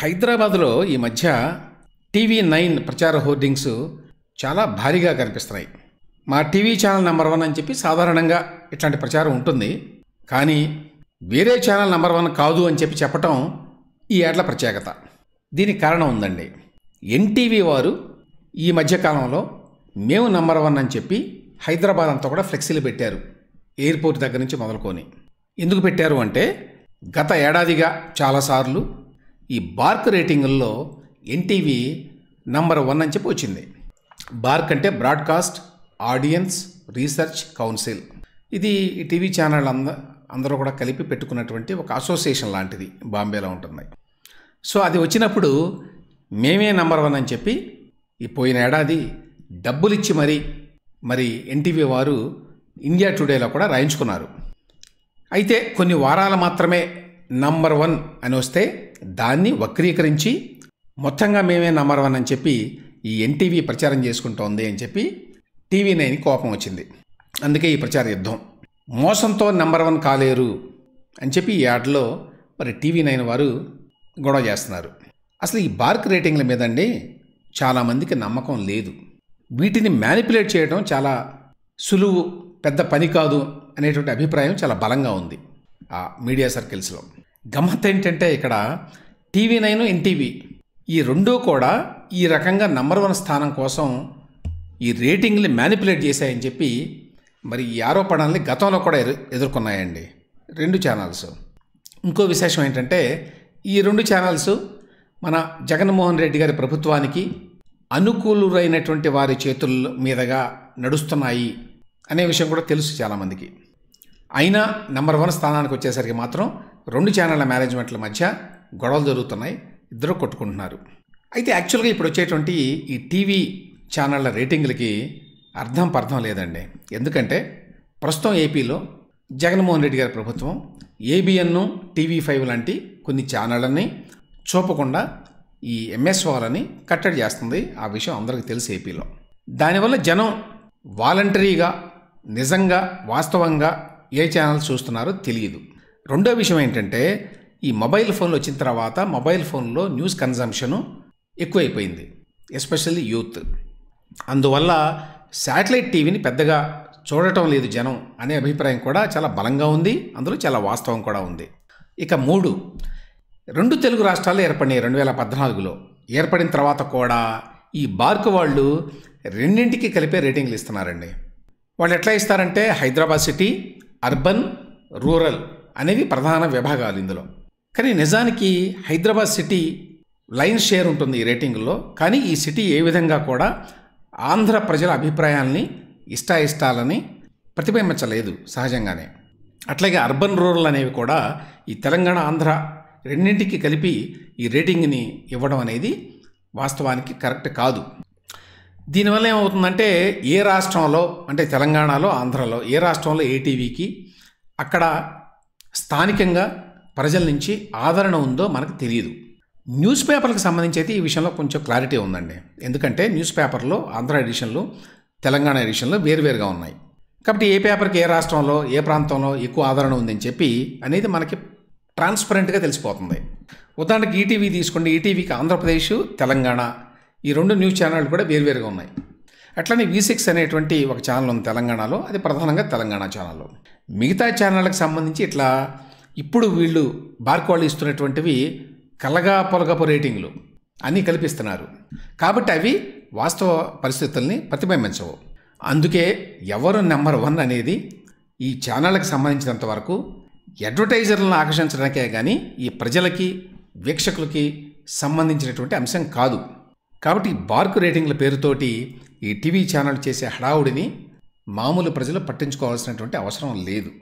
హైదరాబాద్లో ఈ మధ్య టీవీ నైన్ ప్రచార హోర్డింగ్స్ చాలా భారీగా కనిపిస్తున్నాయి మా టీవీ ఛానల్ నెంబర్ వన్ అని చెప్పి సాధారణంగా ఇట్లాంటి ప్రచారం ఉంటుంది కానీ వేరే ఛానల్ నెంబర్ వన్ కాదు అని చెప్పి చెప్పటం ఈ ఏట్ల ప్రత్యేకత దీనికి కారణం ఉందండి ఎన్టీవీ వారు ఈ మధ్యకాలంలో మేము నెంబర్ వన్ అని చెప్పి హైదరాబాద్ అంతా కూడా ఫ్లెక్సీలు పెట్టారు ఎయిర్పోర్ట్ దగ్గర నుంచి మొదలుకొని ఎందుకు పెట్టారు అంటే గత ఏడాదిగా చాలాసార్లు ఈ బార్క్ రేటింగుల్లో ఎన్టీవీ నంబర్ వన్ అని చెప్పి వచ్చింది బార్క్ అంటే బ్రాడ్కాస్ట్ ఆడియన్స్ రీసెర్చ్ కౌన్సిల్ ఇది టీవీ ఛానల్ అంద అందరూ కూడా కలిపి పెట్టుకున్నటువంటి ఒక అసోసియేషన్ లాంటిది బాంబేలో ఉంటుంది సో అది వచ్చినప్పుడు మేమే నంబర్ వన్ అని చెప్పి ఈ పోయిన ఏడాది డబ్బులిచ్చి మరీ మరి ఎన్టీవీ వారు ఇండియా టుడేలో కూడా రాయించుకున్నారు అయితే కొన్ని వారాలు మాత్రమే నంబర్ వన్ అని వస్తే దాన్ని వక్రీకరించి మొత్తంగా మేమే నంబర్ వన్ అని చెప్పి ఈ ఎన్టీవీ ప్రచారం చేసుకుంటోంది అని చెప్పి టీవీ నైన్ కోపం వచ్చింది అందుకే ఈ ప్రచార యుద్ధం మోసంతో నంబర్ వన్ కాలేరు అని చెప్పి ఈ యాడ్లో మరి టీవీ నైన్ వారు గొడవ చేస్తున్నారు అసలు ఈ బార్క్ రేటింగ్ల మీద అండి చాలామందికి నమ్మకం లేదు వీటిని మ్యానిపులేట్ చేయడం చాలా సులువు పెద్ద పని కాదు అనేటువంటి అభిప్రాయం చాలా బలంగా ఉంది ఆ మీడియా సర్కిల్స్లో గమ్మత్ ఏంటంటే ఇక్కడ టీవీ నైన్ ఎన్టీవీ ఈ రెండూ కూడా ఈ రకంగా నంబర్ వన్ స్థానం కోసం ఈ రేటింగ్ని మ్యానిపులేట్ చేశాయని చెప్పి మరి ఈ ఆరోపణల్ని గతంలో కూడా ఎదుర్కొన్నాయండి రెండు ఛానల్స్ ఇంకో విశేషం ఏంటంటే ఈ రెండు ఛానల్స్ మన జగన్మోహన్ రెడ్డి గారి ప్రభుత్వానికి అనుకూలురైనటువంటి వారి చేతుల మీదుగా నడుస్తున్నాయి అనే విషయం కూడా తెలుసు చాలామందికి అయినా నెంబర్ వన్ స్థానానికి వచ్చేసరికి మాత్రం రెండు ఛానళ్ళ మేనేజ్మెంట్ల మధ్య గొడవలు జరుగుతున్నాయి ఇద్దరు కొట్టుకుంటున్నారు అయితే యాక్చువల్గా ఇప్పుడు వచ్చేటువంటి ఈ టీవీ ఛానళ్ల రేటింగ్లకి అర్థం పర్థం లేదండి ఎందుకంటే ప్రస్తుతం ఏపీలో జగన్మోహన్ రెడ్డి గారి ప్రభుత్వం ఏబిఎన్ను టీవీ ఫైవ్ లాంటి కొన్ని ఛానళ్ళని చూపకుండా ఈ ఎంఎస్ వాళ్ళని కట్టడి చేస్తుంది ఆ విషయం అందరికీ తెలుసు ఏపీలో దానివల్ల జనం వాలంటరీగా నిజంగా వాస్తవంగా ఏ ఛానల్ చూస్తున్నారో తెలియదు రెండో విషయం ఏంటంటే ఈ మొబైల్ ఫోన్లు వచ్చిన తర్వాత మొబైల్ ఫోన్లో న్యూస్ కన్జంప్షను ఎక్కువైపోయింది ఎస్పెషల్లీ యూత్ అందువల్ల శాటిలైట్ టీవీని పెద్దగా చూడటం లేదు జనం అనే అభిప్రాయం కూడా చాలా బలంగా ఉంది అందులో చాలా వాస్తవం కూడా ఉంది ఇక మూడు రెండు తెలుగు రాష్ట్రాలు ఏర్పడినాయి రెండు వేల పద్నాలుగులో ఏర్పడిన తర్వాత కూడా ఈ బార్క్ వాళ్ళు రెండింటికి కలిపే రేటింగ్లు ఇస్తున్నారండి వాళ్ళు ఎట్లా ఇస్తారంటే హైదరాబాద్ సిటీ అర్బన్ రూరల్ అనేవి ప్రధాన విభాగాలు ఇందులో కానీ నిజానికి హైదరాబాద్ సిటీ లైన్ షేర్ ఉంటుంది ఈ రేటింగ్లో కానీ ఈ సిటీ ఏ విధంగా కూడా ఆంధ్ర ప్రజల అభిప్రాయాల్ని ఇష్టాయిష్టాలని ప్రతిబింబించలేదు సహజంగానే అట్లాగే అర్బన్ రూరల్ అనేవి కూడా ఈ తెలంగాణ ఆంధ్ర రెండింటికి కలిపి ఈ రేటింగ్ని ఇవ్వడం అనేది వాస్తవానికి కరెక్ట్ కాదు దీనివల్ల ఏమవుతుందంటే ఏ రాష్ట్రంలో అంటే తెలంగాణలో ఆంధ్రలో ఏ రాష్ట్రంలో ఏటీవీకి అక్కడ స్థానికంగా ప్రజల నుంచి ఆదరణ ఉందో మనకు తెలియదు న్యూస్ పేపర్లకు సంబంధించి అయితే ఈ విషయంలో కొంచెం క్లారిటీ ఉందండి ఎందుకంటే న్యూస్ పేపర్లో ఆంధ్ర ఎడిషన్లు తెలంగాణ ఎడిషన్లు వేరువేరుగా ఉన్నాయి కాబట్టి ఏ పేపర్కి ఏ రాష్ట్రంలో ఏ ప్రాంతంలో ఎక్కువ ఆదరణ ఉందని చెప్పి అనేది మనకి ట్రాన్స్పరెంట్గా తెలిసిపోతుంది ఉదాహరణకి ఈటీవీ తీసుకోండి ఈటీవీకి ఆంధ్రప్రదేశ్ తెలంగాణ ఈ రెండు న్యూస్ ఛానళ్ళు కూడా వేరువేరుగా ఉన్నాయి అట్లనే వి సిక్స్ అనేటువంటి ఒక ఛానల్ ఉంది తెలంగాణలో అది ప్రధానంగా తెలంగాణ ఛానల్లో మిగతా ఛానళ్ళకు సంబంధించి ఇట్లా ఇప్పుడు వీళ్ళు బార్కోళ్ళు ఇస్తున్నటువంటివి కలగా పొలగపు రేటింగ్లు అన్నీ కల్పిస్తున్నారు కాబట్టి అవి వాస్తవ పరిస్థితుల్ని ప్రతిబింబించవు అందుకే ఎవరు నెంబర్ వన్ అనేది ఈ ఛానళ్ళకి సంబంధించినంత వరకు అడ్వర్టైజర్లను ఆకర్షించడానికే కానీ ఈ ప్రజలకి వీక్షకులకి సంబంధించినటువంటి అంశం కాదు కాబట్టి బార్క్ రేటింగ్ల పేరుతోటి ఈ టీవీ ఛానల్ చేసే హడావుడిని మామూలు ప్రజలు పట్టించుకోవాల్సినటువంటి అవసరం లేదు